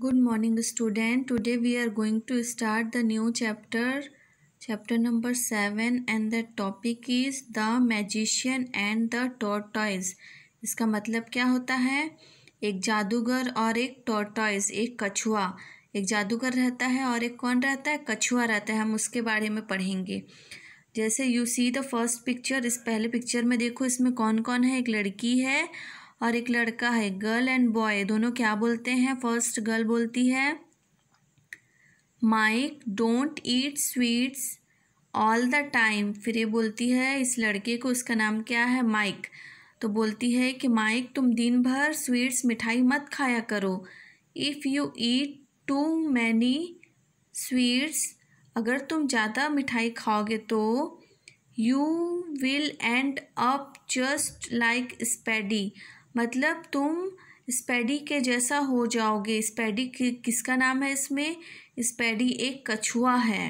good morning student today we are going to start the new chapter chapter number seven and the topic is the magician and the tortoise इसका मतलब क्या होता है एक जादूगर और एक टोटॉइज एक कछुआ एक जादूगर रहता है और एक कौन रहता है कछुआ रहता है हम उसके बारे में पढ़ेंगे जैसे you see the first picture इस पहले पिक्चर में देखो इसमें कौन कौन है एक लड़की है और एक लड़का है गर्ल एंड बॉय दोनों क्या बोलते हैं फर्स्ट गर्ल बोलती है Mike don't eat sweets all the time फिर ये बोलती है इस लड़के को उसका नाम क्या है माइक तो बोलती है कि माइक तुम दिन भर स्वीट्स मिठाई मत खाया करो if you eat too many sweets अगर तुम ज़्यादा मिठाई खाओगे तो you will end up just like Speedy मतलब तुम स्पैडी के जैसा हो जाओगे स्पैडी कि, किसका नाम है इसमें स्पैडी एक कछुआ है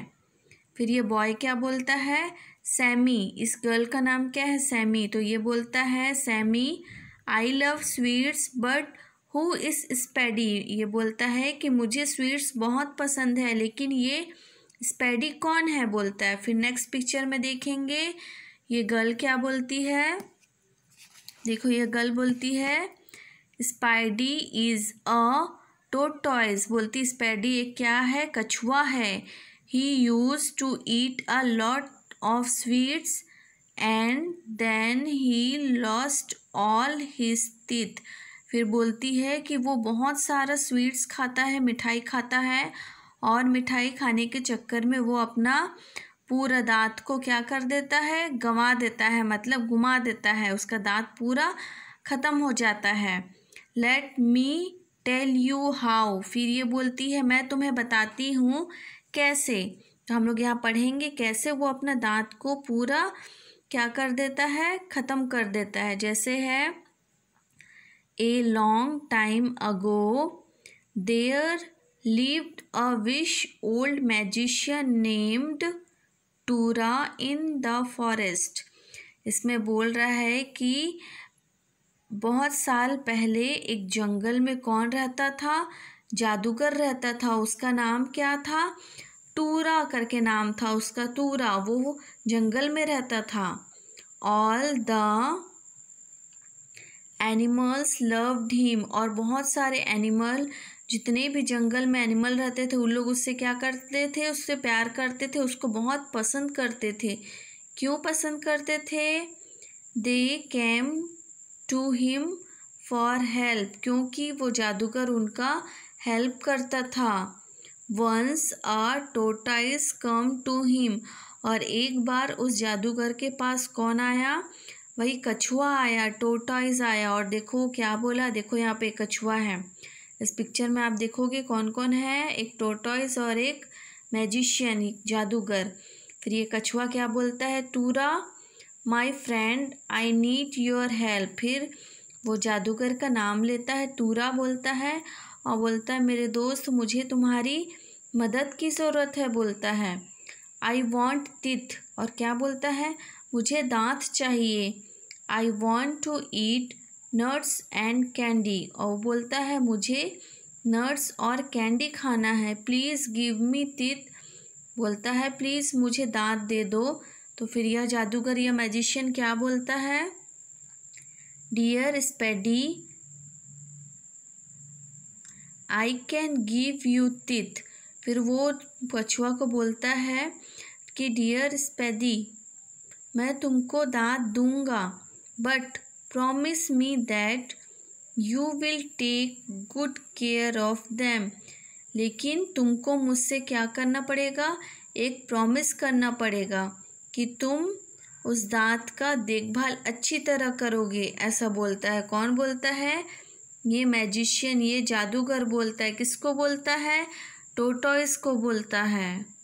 फिर ये बॉय क्या बोलता है सैमी इस गर्ल का नाम क्या है सैमी तो ये बोलता है Sammy I love sweets but who is Speedy ये बोलता है कि मुझे स्वीट्स बहुत पसंद है लेकिन ये स्पैडी कौन है बोलता है फिर नेक्स्ट पिक्चर में देखेंगे ये गर्ल क्या बोलती है देखो ये गर्ल बोलती है स्पाइडी इज़ अ टोटॉयज बोलती स्पाइडी ये क्या है कछुआ है he used to eat a lot of sweets and then he lost all his teeth फिर बोलती है कि वो बहुत सारा स्वीट्स खाता है मिठाई खाता है और मिठाई खाने के चक्कर में वो अपना पूरा दांत को क्या कर देता है गंवा देता है मतलब घुमा देता है उसका दांत पूरा ख़त्म हो जाता है let me tell you how फिर ये बोलती है मैं तुम्हें बताती हूँ कैसे तो हम लोग यहाँ पढ़ेंगे कैसे वो अपना दांत को पूरा क्या कर देता है ख़त्म कर देता है जैसे है a long time ago there lived a wise old magician named Tura in the forest इसमें बोल रहा है कि बहुत साल पहले एक जंगल में कौन रहता था जादूगर रहता था उसका नाम क्या था टूरा करके नाम था उसका टूरा वो जंगल में रहता था all the animals loved him और बहुत सारे एनिमल जितने भी जंगल में एनिमल रहते थे उन लोग उससे क्या करते थे उससे प्यार करते थे उसको बहुत पसंद करते थे क्यों पसंद करते थे they came to him for help क्योंकि वो जादूगर उनका हेल्प करता था once a tortoise come to him और एक बार उस जादूगर के पास कौन आया वही कछुआ आया टोटाइज आया और देखो क्या बोला देखो यहाँ पे कछुआ है इस पिक्चर में आप देखोगे कौन कौन है एक टोटॉइस और एक मैजिशियन जादूगर फिर ये कछुआ क्या बोलता है Tura my friend I need your help फिर वो जादूगर का नाम लेता है टूरा बोलता है और बोलता है मेरे दोस्त मुझे तुम्हारी मदद की ज़रूरत है बोलता है आई वॉन्ट तिथ और क्या बोलता है मुझे दांत चाहिए I want to eat nuts and candy और बोलता है मुझे नट्स और कैंडी खाना है प्लीज़ गिव मी तित बोलता है प्लीज़ मुझे दांत दे दो तो फिर यह जादूगर या मैजिशियन क्या बोलता है dear Speedy I can give you teeth फिर वो कछुआ को बोलता है कि डियर स्पेडी मैं तुमको दांत दूंगा but promise me that you will take good care of them लेकिन तुमको मुझसे क्या करना पड़ेगा एक प्रॉमिस करना पड़ेगा कि तुम उस दांत का देखभाल अच्छी तरह करोगे ऐसा बोलता है कौन बोलता है ये मैजिशियन ये जादूगर बोलता है किसको बोलता है टोटोइस को बोलता है